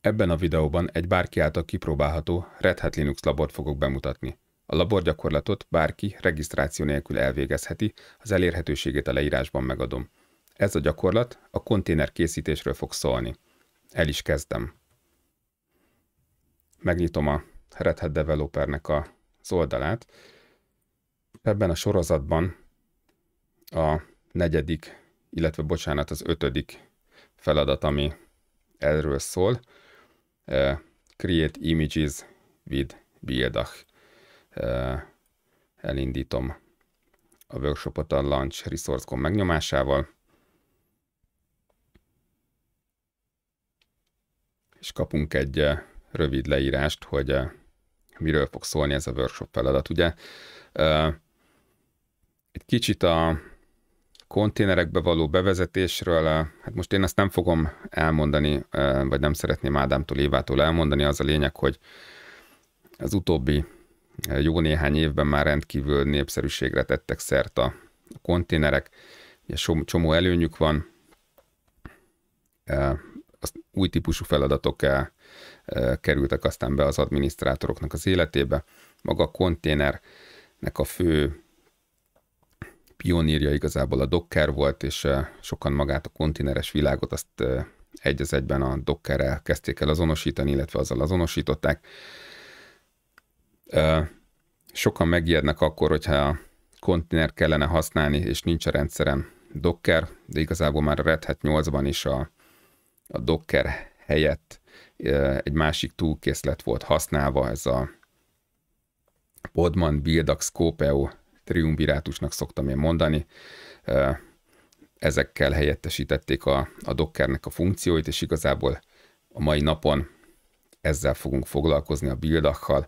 Ebben a videóban egy bárki által kipróbálható Red Hat Linux labort fogok bemutatni. A laborgyakorlatot bárki regisztráció nélkül elvégezheti, az elérhetőségét a leírásban megadom. Ez a gyakorlat a konténer készítésről fog szólni. El is kezdem. Megnyitom a Red Hat Developernek az oldalát. Ebben a sorozatban a negyedik, illetve bocsánat, az ötödik feladat, ami erről szól, Uh, create Images with Bildach. Uh, elindítom a workshopot a Launch Resource.com megnyomásával. És kapunk egy uh, rövid leírást, hogy miről fog szólni ez a workshop feladat. Ugye egy kicsit a konténerekbe való bevezetésről, eh, hát most én ezt nem fogom elmondani, eh, vagy nem szeretném Ádámtól, Évától elmondani, az a lényeg, hogy az utóbbi eh, jó néhány évben már rendkívül népszerűségre tettek szert a konténerek, ugye csomó előnyük van, az új típusú feladatok kerültek aztán be az adminisztrátoroknak az életébe. Maga a konténernek a fő pionírja igazából a Docker volt, és sokan magát a kontineres világot azt egy az egyben a Dockerrel kezdték el azonosítani, illetve azzal azonosították. Sokan megijednek akkor, hogyha a kontinert kellene használni, és nincs a rendszeren Docker, de igazából már a Red Hat 8-ban is a, a Docker helyett egy másik túlkészlet volt használva, ez a Podman Build Scopeo triumvirátusnak szoktam én mondani. Ezekkel helyettesítették a, a Dockernek a funkcióit, és igazából a mai napon ezzel fogunk foglalkozni a bildakkal.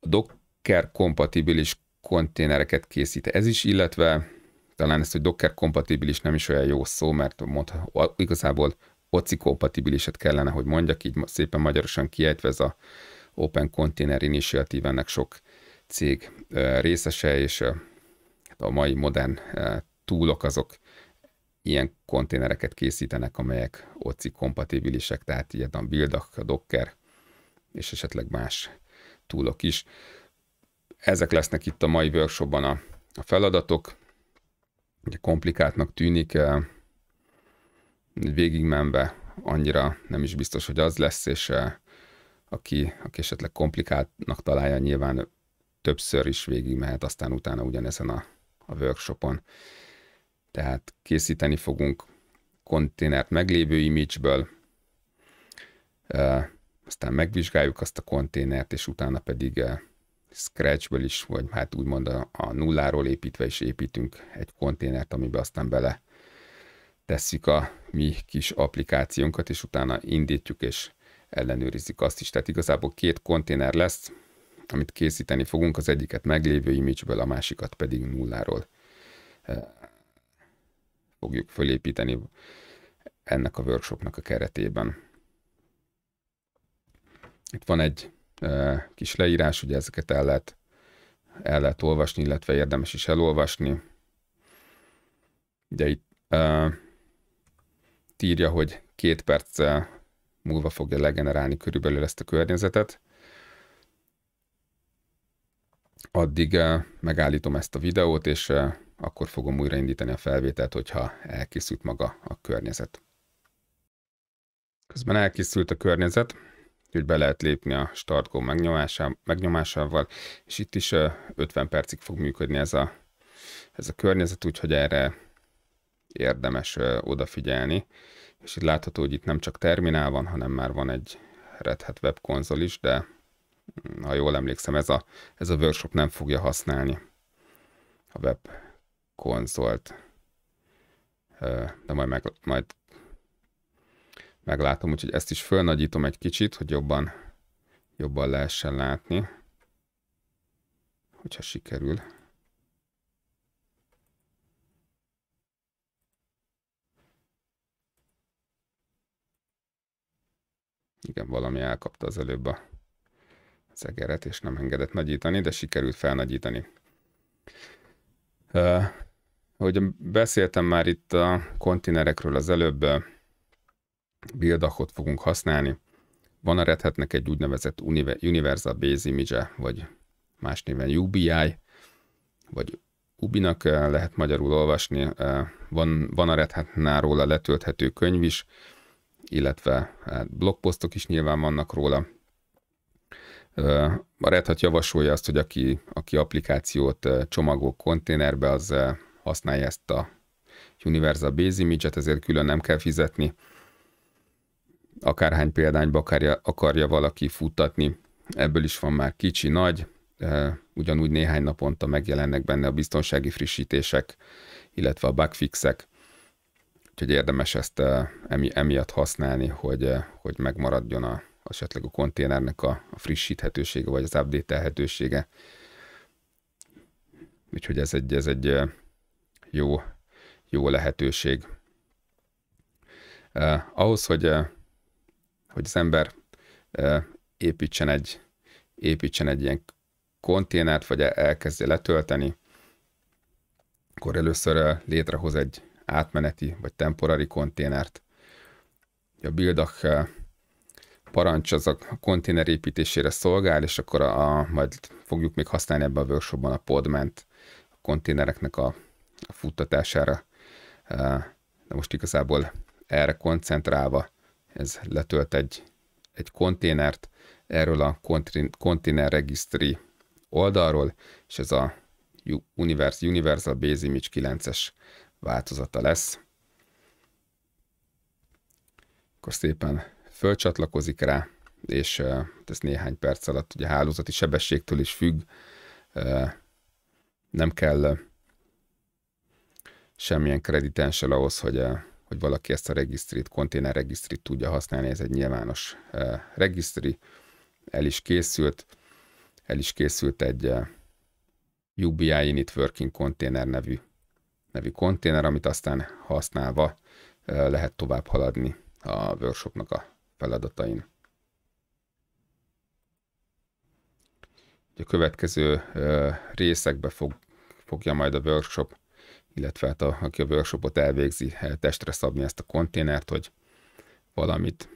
A Docker kompatibilis konténereket készít ez is, illetve talán ezt, hogy Docker kompatibilis nem is olyan jó szó, mert mondta, igazából OCI kompatibiliset kellene, hogy mondjak, így szépen magyarosan kiejtve ez a Open Container Initiative, ennek sok cég részese, és hát a mai modern túlok azok ilyen konténereket készítenek, amelyek OCI kompatibilisek, tehát ilyen a Buildak, a Docker, és esetleg más túlok is. Ezek lesznek itt a mai workshopban a, a feladatok. Ugye komplikáltnak tűnik, végigmenve annyira nem is biztos, hogy az lesz, és aki, aki esetleg komplikáltnak találja, nyilván többször is végig mehet, aztán utána ugyanezen a, a workshopon. Tehát készíteni fogunk konténert meglévő image-ből, aztán megvizsgáljuk azt a konténert, és utána pedig scratchből is, vagy hát úgymond a, a nulláról építve is építünk egy konténert, amiben aztán bele tesszük a mi kis applikációnkat, és utána indítjuk, és ellenőrizzük azt is. Tehát igazából két konténer lesz, amit készíteni fogunk, az egyiket meglévő imageből, a másikat pedig nulláról eh, fogjuk fölépíteni ennek a workshopnak a keretében. Itt van egy eh, kis leírás, ugye ezeket el lehet, el lehet olvasni, illetve érdemes is elolvasni. Ugye itt uh, írja, hogy két perc múlva fogja legenerálni körülbelül ezt a környezetet, addig eh, megállítom ezt a videót, és eh, akkor fogom újraindítani a felvételt, hogyha elkészült maga a környezet. Közben elkészült a környezet, hogy be lehet lépni a start go megnyomásával, és itt is 50 eh, percig fog működni ez a, ez a környezet, úgyhogy erre érdemes odafigyelni. És itt látható, hogy itt nem csak terminál van, hanem már van egy Red Hat webkonzol is, de ha jól emlékszem, ez a, ez a workshop nem fogja használni a web konzolt. De majd, meg, majd meglátom, úgyhogy ezt is fölnagyítom egy kicsit, hogy jobban, jobban lehessen látni, hogyha sikerül. Igen, valami elkapta az előbb a cegeret, és nem engedett nagyítani, de sikerült felnagyítani. hogy beszéltem már itt a kontinerekről az előbb, Bildachot fogunk használni. Van a Redhetnek egy úgynevezett Universal Base Image, vagy más néven UBI, vagy Ubinak lehet magyarul olvasni. Van, van a Redhetnál róla letölthető könyv is, illetve blogposztok is nyilván vannak róla. A Red Hat javasolja azt, hogy aki, aki applikációt csomagol konténerbe, az használja ezt a Universal Base Image-et, ezért külön nem kell fizetni. Akárhány példányba akarja, akarja valaki futtatni, ebből is van már kicsi, nagy, ugyanúgy néhány naponta megjelennek benne a biztonsági frissítések, illetve a bugfixek, úgyhogy érdemes ezt emiatt használni, hogy, hogy megmaradjon a, esetleg a konténernek a, a frissíthetősége, vagy az update-elhetősége. Úgyhogy ez egy, ez egy jó, jó lehetőség. Eh, ahhoz, hogy, eh, hogy az ember eh, építsen egy, építsen egy ilyen konténert, vagy elkezdje letölteni, akkor először létrehoz egy átmeneti vagy temporári konténert. A Buildak parancs az a konténer építésére szolgál, és akkor a, a, majd fogjuk még használni ebben a workshopban a podment a konténereknek a, a futtatására. De most igazából erre koncentrálva ez letölt egy, egy konténert erről a konténer registry oldalról, és ez a Universe, Universal Base Image 9-es változata lesz. Akkor szépen fölcsatlakozik rá, és hát ez néhány perc alatt ugye hálózati sebességtől is függ, nem kell semmilyen kreditensel ahhoz, hogy, hogy valaki ezt a regisztrit, konténer regisztrit tudja használni, ez egy nyilvános regisztri, el is készült, el is készült egy UBI Init Working Container nevű, nevű konténer, amit aztán használva lehet tovább haladni a workshopnak a feladatain. A következő részekbe fog, fogja majd a workshop, illetve hát a, aki a workshopot elvégzi, testre szabni ezt a konténert, hogy valamit,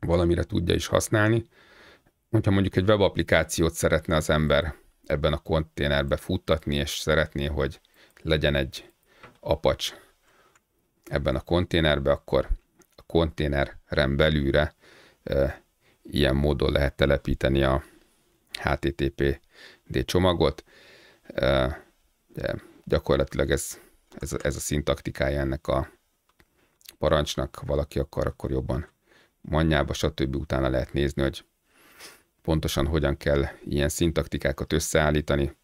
valamire tudja is használni. Hogyha mondjuk egy webapplikációt szeretne az ember ebben a konténerbe futtatni, és szeretné, hogy legyen egy apacs ebben a konténerbe, akkor konténeren belülre e, ilyen módon lehet telepíteni a HTTPD csomagot. E, de gyakorlatilag ez, ez, ez a szintaktikája ennek a parancsnak, valaki akar, akkor jobban mannyába, stb. utána lehet nézni, hogy pontosan hogyan kell ilyen szintaktikákat összeállítani.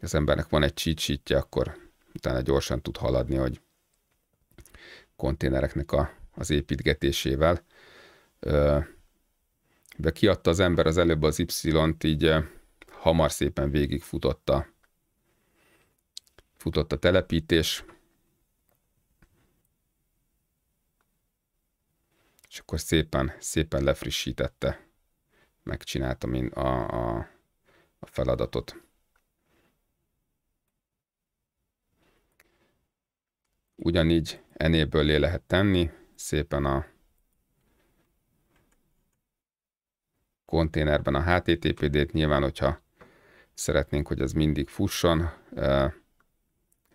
Az embernek van egy csícsítje, akkor utána gyorsan tud haladni, hogy konténereknek a az építgetésével. De kiadta az ember az előbb az Y-t, így hamar szépen végigfutotta futott a telepítés, és akkor szépen, szépen lefrissítette, megcsináltam én a, a, a feladatot. Ugyanígy enéből lé lehet tenni, szépen a konténerben a HTTPD-t. Nyilván, hogyha szeretnénk, hogy ez mindig fusson,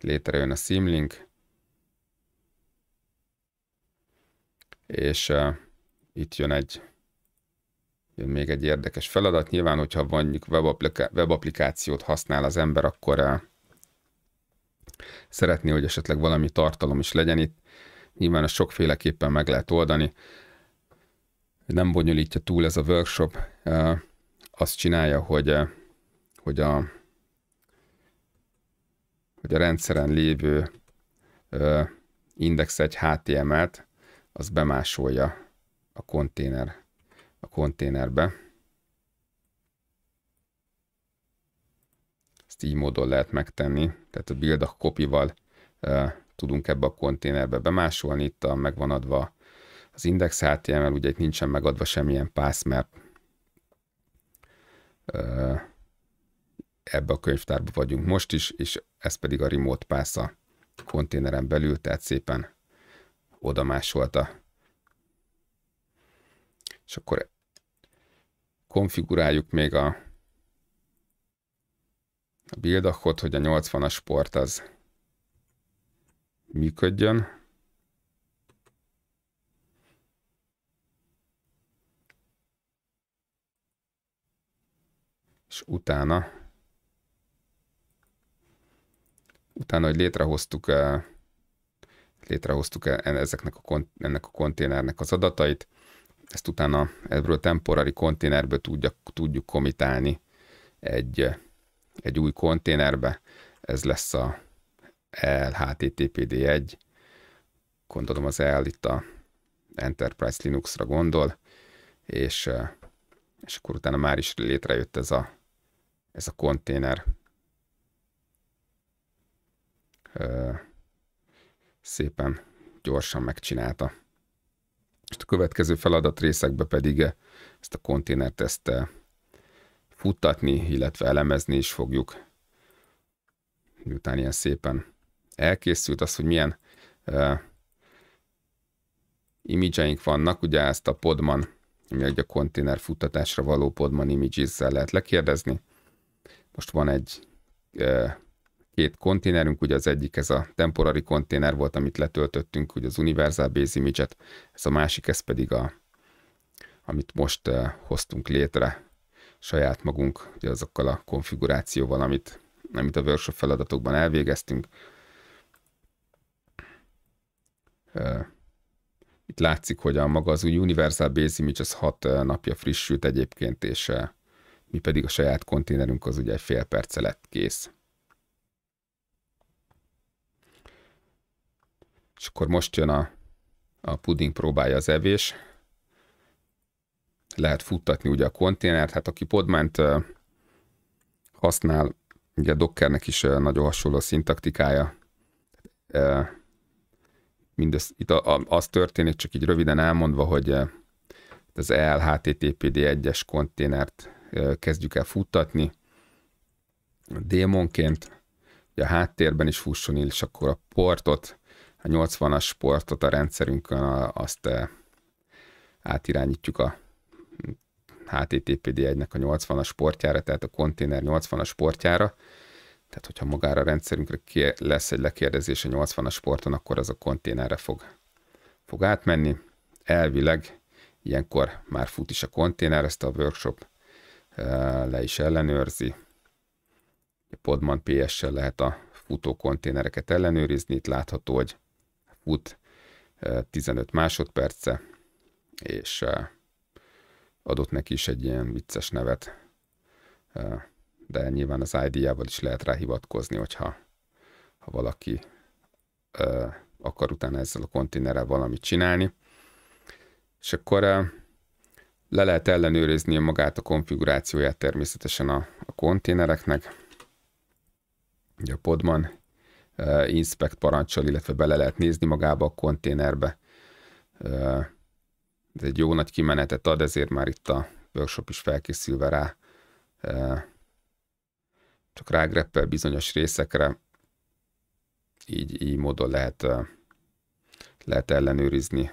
létrejön a Simlink, és itt jön egy jön még egy érdekes feladat. Nyilván, hogyha mondjuk webapliká- webapplikációt használ az ember, akkor szeretné, hogy esetleg valami tartalom is legyen itt. Nyilván ezt sokféleképpen meg lehet oldani. Nem bonyolítja túl ez a workshop, azt csinálja, hogy, hogy a, hogy a rendszeren lévő index egy HTML-t, az bemásolja a konténer, a konténerbe. Ezt így módon lehet megtenni, tehát a build a copy-val tudunk ebbe a konténerbe bemásolni, itt a, megvan adva az index HTML, ugye itt nincsen megadva semmilyen pász, mert ebbe a könyvtárba vagyunk most is, és ez pedig a remote pass a konténeren belül, tehát szépen oda másolta. És akkor konfiguráljuk még a, a buildakot, hogy a 80-as sport az működjön. És utána, utána, hogy létrehoztuk, eh, létrehoztuk eh, ezeknek a, ennek a konténernek az adatait, ezt utána ebből a temporári konténerből tudja, tudjuk komitálni egy, eh, egy új konténerbe. Ez lesz a L, HTTPD1, gondolom az e L itt a Enterprise Linuxra gondol, és, és akkor utána már is létrejött ez a, ez a konténer. Szépen gyorsan megcsinálta. Most a következő feladat részekbe pedig ezt a konténert ezt futtatni, illetve elemezni is fogjuk, miután ilyen szépen elkészült, az, hogy milyen uh, imidzseink vannak, ugye ezt a Podman, ami egy a konténer futtatásra való Podman images lehet lekérdezni. Most van egy uh, két konténerünk, ugye az egyik ez a temporary konténer volt, amit letöltöttünk, ugye az Universal Base Image-et, ez a másik, ez pedig a, amit most uh, hoztunk létre saját magunk, ugye azokkal a konfigurációval, amit, amit a workshop feladatokban elvégeztünk. Itt látszik, hogy a maga az új Universal Base Image az hat napja frissült egyébként, és mi pedig a saját konténerünk az ugye egy fél perce lett kész. És akkor most jön a, a puding próbája az evés. Lehet futtatni ugye a konténert, hát aki podment használ, ugye Dockernek is nagyon hasonló a szintaktikája mindez, itt a, a, az történik, csak így röviden elmondva, hogy eh, az e LHTTPD 1-es konténert eh, kezdjük el futtatni, démonként, hogy a háttérben is fusson, és akkor a portot, a 80-as portot a rendszerünkön azt eh, átirányítjuk a HTTPD 1-nek a 80-as portjára, tehát a konténer 80-as portjára, tehát, hogyha magára a rendszerünkre lesz egy lekérdezés a 80-as sporton, akkor az a konténerre fog, fog átmenni. Elvileg ilyenkor már fut is a konténer, ezt a workshop le is ellenőrzi. A Podman PS-sel lehet a futó konténereket ellenőrizni, itt látható, hogy fut 15 másodperce, és adott neki is egy ilyen vicces nevet, de nyilván az ID-jával is lehet rá hivatkozni, hogyha ha valaki ö, akar utána ezzel a konténerrel valamit csinálni. És akkor ö, le lehet ellenőrizni magát a konfigurációját természetesen a, a konténereknek. Ugye a podman ö, inspect parancsol, illetve bele lehet nézni magába a konténerbe. Ö, ez egy jó nagy kimenetet ad, ezért már itt a workshop is felkészülve rá csak rágreppel bizonyos részekre, így, így módon lehet, lehet ellenőrizni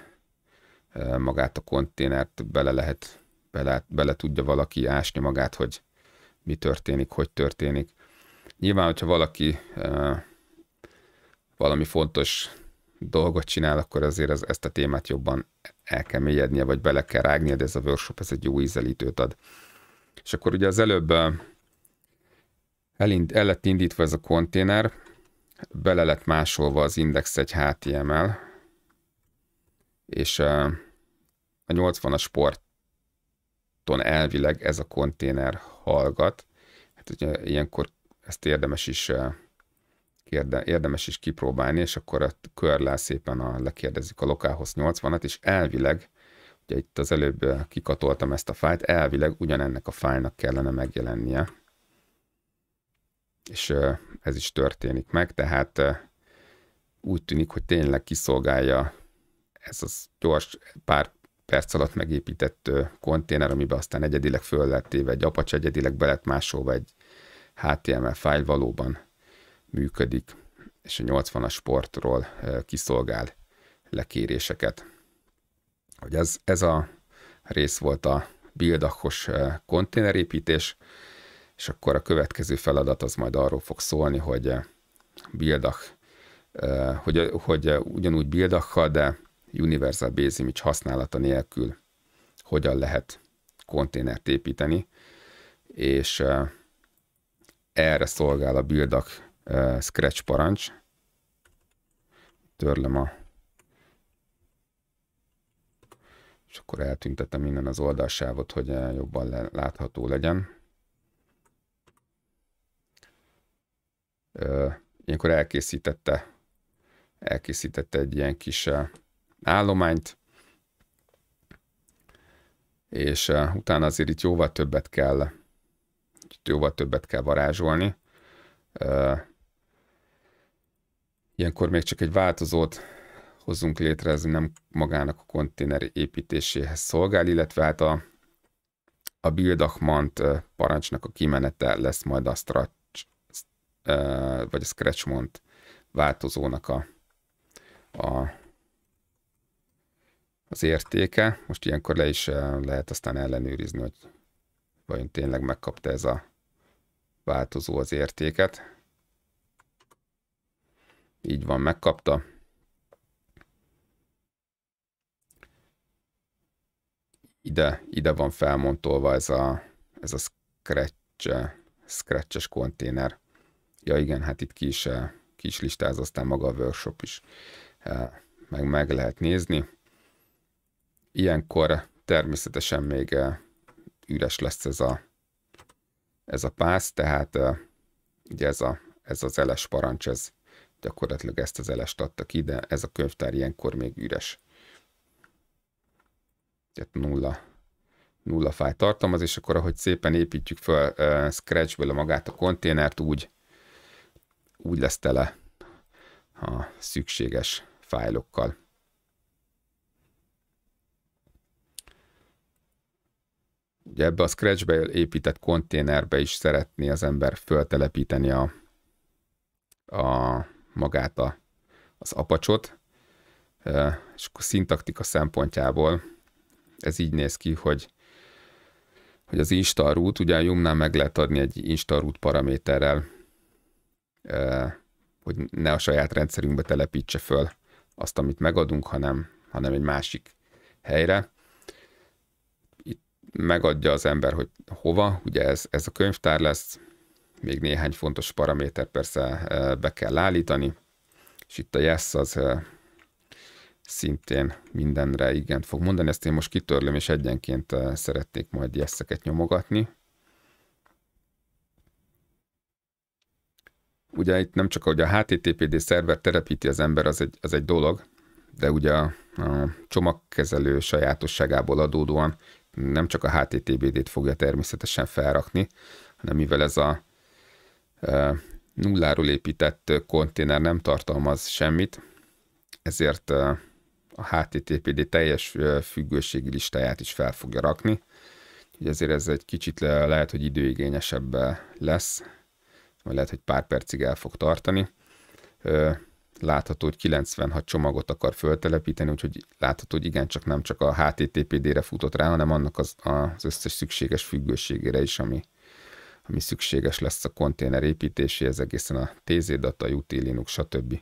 magát a konténert, bele lehet, bele, bele tudja valaki ásni magát, hogy mi történik, hogy történik. Nyilván, hogyha valaki valami fontos dolgot csinál, akkor azért ez, ezt a témát jobban el kell mélyednie, vagy bele kell rágnia, de ez a workshop, ez egy jó ízelítőt ad. És akkor ugye az előbb Elind, el lett indítva ez a konténer, bele lett másolva az index egy HTML, és a 80-as sporton elvileg ez a konténer hallgat. Hát ugye ilyenkor ezt érdemes is érdemes is kipróbálni, és akkor a körlel szépen a, lekérdezik a lokálhoz 80-at, és elvileg, ugye itt az előbb kikatoltam ezt a fájt, elvileg ugyanennek a fájnak kellene megjelennie. És ez is történik meg, tehát úgy tűnik, hogy tényleg kiszolgálja ez az gyors pár perc alatt megépített konténer, amiben aztán egyedileg föl lett téve egy apacs, egyedileg be lett másolva egy HTML fájl valóban működik, és a 80-as sportról kiszolgál lekéréseket. Hogy ez, ez a rész volt a bildakos konténerépítés, és akkor a következő feladat az majd arról fog szólni, hogy eh, Bildach, eh, hogy, eh, hogy ugyanúgy Bildakkal, de Universal Base Image használata nélkül hogyan lehet konténert építeni, és erre szolgál a Bildak Scratch parancs. Törlöm a és akkor eltüntetem innen az oldalsávot, hogy jobban látható legyen. ilyenkor elkészítette, elkészítette egy ilyen kis állományt, és utána azért itt jóval többet kell, jóval többet kell varázsolni. Ilyenkor még csak egy változót hozzunk létre, ez nem magának a konténer építéséhez szolgál, illetve hát a, a Bildachmant parancsnak a kimenete lesz majd a strat vagy a scratchmont változónak a, a, az értéke. Most ilyenkor le is lehet aztán ellenőrizni, hogy vajon tényleg megkapta ez a változó az értéket. Így van, megkapta. Ide, ide van felmontolva ez a, ez a scratch, scratches konténer. Ja igen, hát itt ki is, eh, ki is listáz, aztán maga a workshop is eh, meg, meg lehet nézni. Ilyenkor természetesen még eh, üres lesz ez a, ez a pász, tehát ugye ez, a, ez az eles parancs, ez gyakorlatilag ezt az elest adta ki, de ez a könyvtár ilyenkor még üres. Tehát nulla, nulla fájt tartalmaz, és akkor ahogy szépen építjük fel uh, Scratchből magát a konténert, úgy úgy lesz tele a szükséges fájlokkal. Ugye ebbe a Scratchbe épített konténerbe is szeretné az ember föltelepíteni a, a magát a, az apacsot, és akkor szintaktika szempontjából ez így néz ki, hogy hogy az install root, ugye a meg lehet adni egy install root paraméterrel hogy ne a saját rendszerünkbe telepítse föl azt, amit megadunk, hanem, hanem egy másik helyre. Itt megadja az ember, hogy hova, ugye ez, ez a könyvtár lesz, még néhány fontos paraméter persze be kell állítani, és itt a yes az szintén mindenre igen fog mondani, ezt én most kitörlöm, és egyenként szeretnék majd jesszeket nyomogatni. ugye itt nem csak, hogy a HTTPD szerver telepíti az ember, az egy, az egy dolog, de ugye a, a csomagkezelő sajátosságából adódóan nem csak a HTTPD-t fogja természetesen felrakni, hanem mivel ez a e, nulláról épített konténer nem tartalmaz semmit, ezért e, a HTTPD teljes e, függőségi listáját is fel fogja rakni, ezért ez egy kicsit le, lehet, hogy időigényesebb lesz, vagy lehet, hogy pár percig el fog tartani. Látható, hogy 96 csomagot akar föltelepíteni, úgyhogy látható, hogy igencsak nem csak a HTTPD-re futott rá, hanem annak az, az összes szükséges függőségére is, ami, ami szükséges lesz a konténer építéséhez, egészen a TZ data, UT Linux, stb.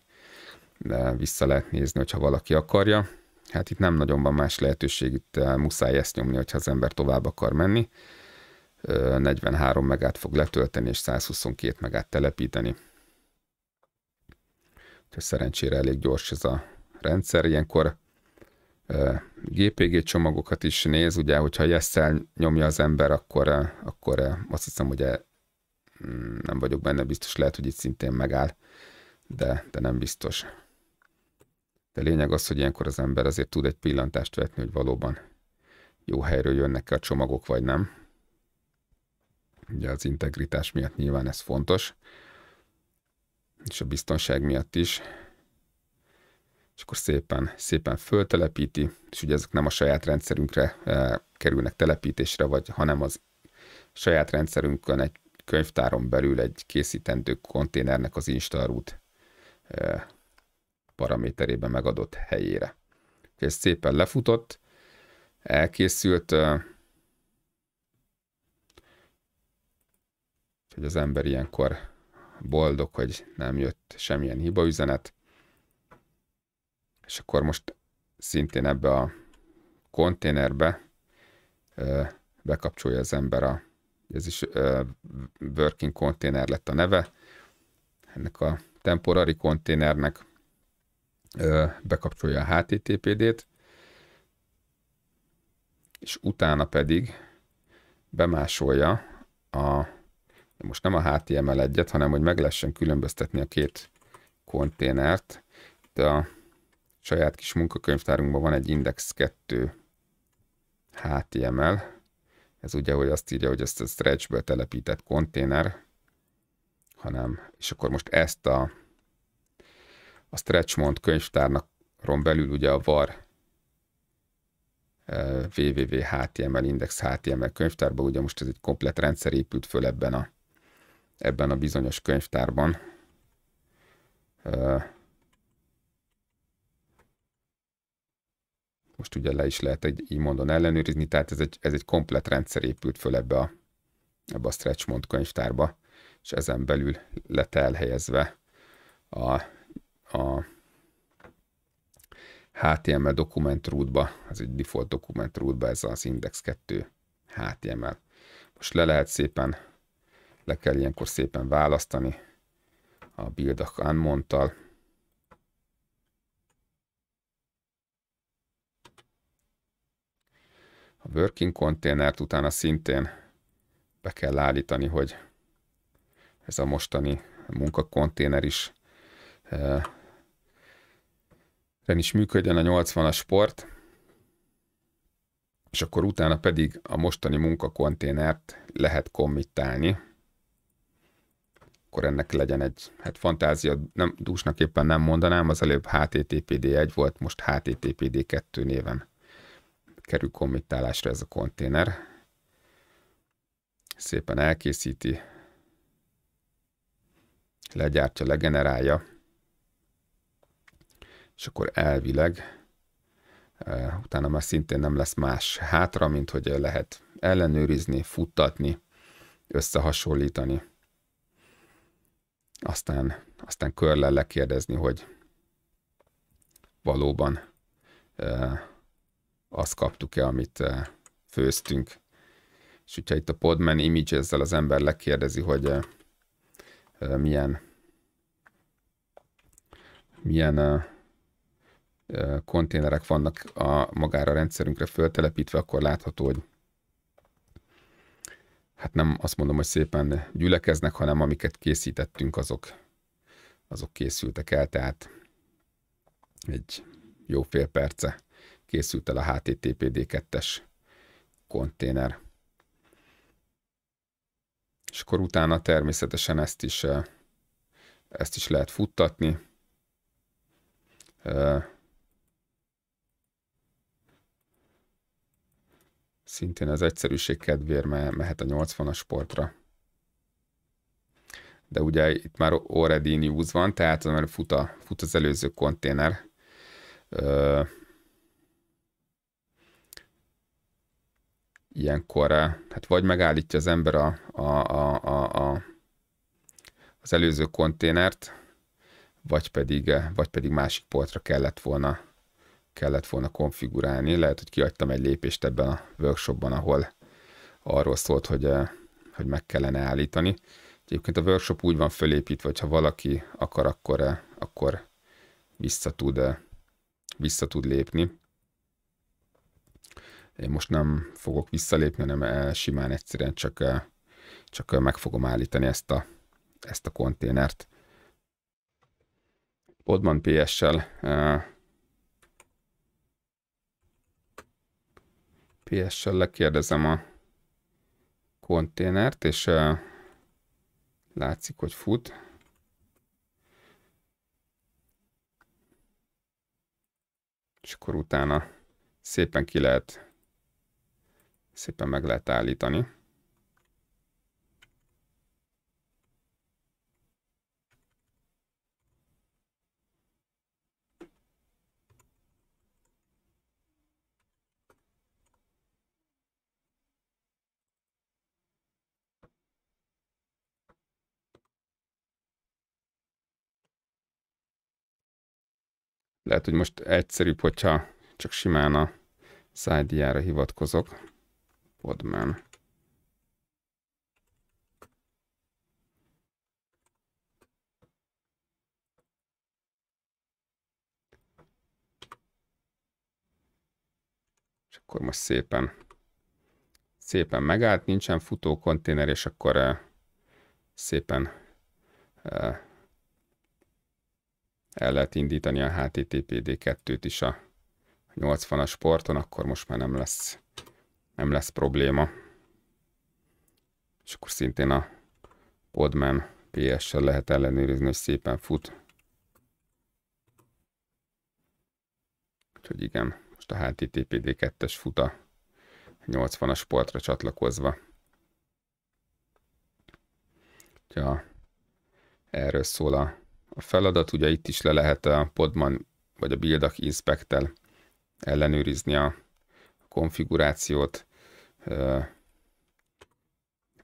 De vissza lehet nézni, hogyha valaki akarja. Hát itt nem nagyon van más lehetőség, itt eh, muszáj ezt nyomni, hogyha az ember tovább akar menni. 43 megát fog letölteni, és 122 megát telepíteni. Úgyhogy szerencsére elég gyors ez a rendszer. Ilyenkor GPG csomagokat is néz, ugye, hogyha yes nyomja az ember, akkor, akkor azt hiszem, hogy nem vagyok benne biztos, lehet, hogy itt szintén megáll, de, de nem biztos. De lényeg az, hogy ilyenkor az ember azért tud egy pillantást vetni, hogy valóban jó helyről jönnek a csomagok, vagy nem. Ugye az integritás miatt nyilván ez fontos, és a biztonság miatt is. És akkor szépen, szépen föltelepíti, és ugye ezek nem a saját rendszerünkre e, kerülnek telepítésre, vagy hanem az saját rendszerünkön egy könyvtáron belül egy készítendő konténernek az instarút e, eh, paraméterében megadott helyére. Ez szépen lefutott, elkészült, e, hogy az ember ilyenkor boldog, hogy nem jött semmilyen hibaüzenet. És akkor most szintén ebbe a konténerbe bekapcsolja az ember a, ez is working container lett a neve, ennek a temporary konténernek bekapcsolja a HTTPD-t, és utána pedig bemásolja a most nem a HTML egyet, hanem hogy meg lehessen különböztetni a két konténert. Itt a saját kis munkakönyvtárunkban van egy index 2 HTML. Ez ugye, hogy azt írja, hogy ezt a stretchből telepített konténer, hanem, és akkor most ezt a, a stretchmont könyvtárnak ron belül ugye a var e, www.html index.html könyvtárban, könyvtárba, ugye most ez egy komplet rendszer épült föl ebben a ebben a bizonyos könyvtárban. Most ugye le is lehet egy így mondon ellenőrizni, tehát ez egy, ez egy komplet rendszer épült föl ebbe a, ebbe a Stretchmont könyvtárba, és ezen belül lett elhelyezve a, a HTML dokument rútba, az egy default dokument rútba, ez az index 2 HTML. Most le lehet szépen le kell ilyenkor szépen választani a Build a Unmont-tal. A working containert utána szintén be kell állítani, hogy ez a mostani munkakonténer is e, is működjön a 80-as sport, és akkor utána pedig a mostani munkakonténert lehet kommittálni akkor ennek legyen egy, hát fantázia, nem, dúsnak éppen nem mondanám, az előbb HTTPD1 volt, most HTTPD2 néven kerül kommittálásra ez a konténer. Szépen elkészíti, legyártja, legenerálja, és akkor elvileg e, utána már szintén nem lesz más hátra, mint hogy lehet ellenőrizni, futtatni, összehasonlítani aztán, aztán körlel lekérdezni, hogy valóban e, azt kaptuk-e, amit e, főztünk. És hogyha itt a Podman image ezzel az ember lekérdezi, hogy e, e, milyen milyen e, konténerek vannak a magára a rendszerünkre föltelepítve, akkor látható, hogy hát nem azt mondom, hogy szépen gyülekeznek, hanem amiket készítettünk, azok, azok készültek el, tehát egy jó fél perce készült el a HTTPD 2-es konténer. És akkor utána természetesen ezt is, eh, ezt is lehet futtatni. Eh, szintén az egyszerűség kedvéért me- mehet a 80-as sportra. De ugye itt már already in use van, tehát már fut, a, fut az előző konténer. Ö, ilyenkor hát vagy megállítja az ember a, a, a, a, a, az előző konténert, vagy pedig, vagy pedig másik portra kellett volna kellett volna konfigurálni. Lehet, hogy kiadtam egy lépést ebben a workshopban, ahol arról szólt, hogy, eh, hogy meg kellene állítani. Egyébként a workshop úgy van fölépítve, hogy ha valaki akar, akkor, eh, akkor vissza, tud, eh, vissza tud lépni. Én most nem fogok visszalépni, hanem simán egyszerűen csak, csak meg fogom állítani ezt a, ezt a konténert. Podman PS-sel PS-sel lekérdezem a konténert, és uh, látszik, hogy fut. És akkor utána szépen ki lehet, szépen meg lehet állítani. lehet, hogy most egyszerűbb, hogyha csak simán a szájdiára hivatkozok. Podman. És akkor most szépen szépen megállt, nincsen futó konténer, és akkor uh, szépen uh, el lehet indítani a HTTPD2-t is a 80-as porton, akkor most már nem lesz, nem lesz probléma. És akkor szintén a Podman PS-sel lehet ellenőrizni, hogy szépen fut. Úgyhogy igen, most a HTTPD2-es fut a 80-as portra csatlakozva. Ja, erről szól a a feladat, ugye itt is le lehet a Podman vagy a Buildak Inspectel ellenőrizni a konfigurációt,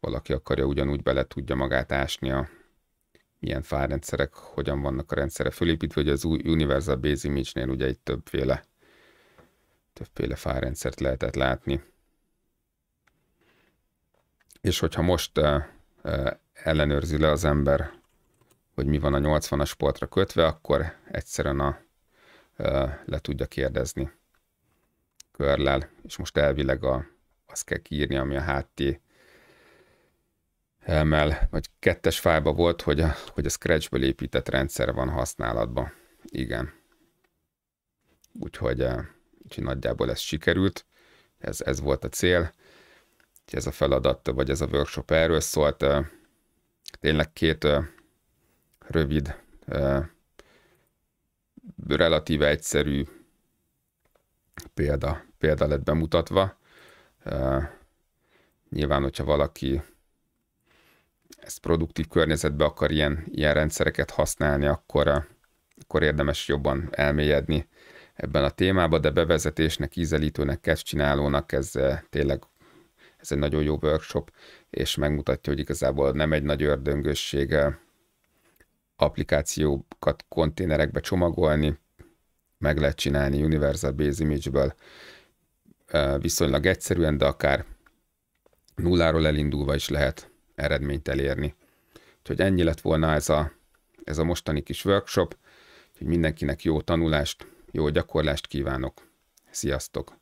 valaki akarja, ugyanúgy bele tudja magát ásni a milyen fárendszerek, hogyan vannak a rendszere fölépítve, hogy az új Universal Base Image-nél ugye egy többféle, többféle fárendszert lehetett látni. És hogyha most ellenőrzi le az ember hogy mi van a 80-as sportra kötve, akkor egyszerűen a, le tudja kérdezni körlel, és most elvileg a, azt kell kiírni, ami a hátti emel, vagy kettes fájba volt, hogy a, hogy a Scratchből épített rendszer van használatban. Igen. Úgyhogy, úgyhogy nagyjából ez sikerült, ez, ez volt a cél. Ez a feladat, vagy ez a workshop erről szólt. Tényleg két rövid, relatíve egyszerű példa, példa lett bemutatva. Nyilván, hogyha valaki ezt produktív környezetbe akar ilyen, ilyen rendszereket használni, akkor, akkor érdemes jobban elmélyedni ebben a témában, de bevezetésnek, ízelítőnek, kezdcsinálónak ez tényleg ez egy nagyon jó workshop, és megmutatja, hogy igazából nem egy nagy ördöngösség applikációkat konténerekbe csomagolni, meg lehet csinálni Universal Base Image-ből viszonylag egyszerűen, de akár nulláról elindulva is lehet eredményt elérni. Úgyhogy ennyi lett volna ez a, ez a mostani kis workshop, hogy mindenkinek jó tanulást, jó gyakorlást kívánok. Sziasztok!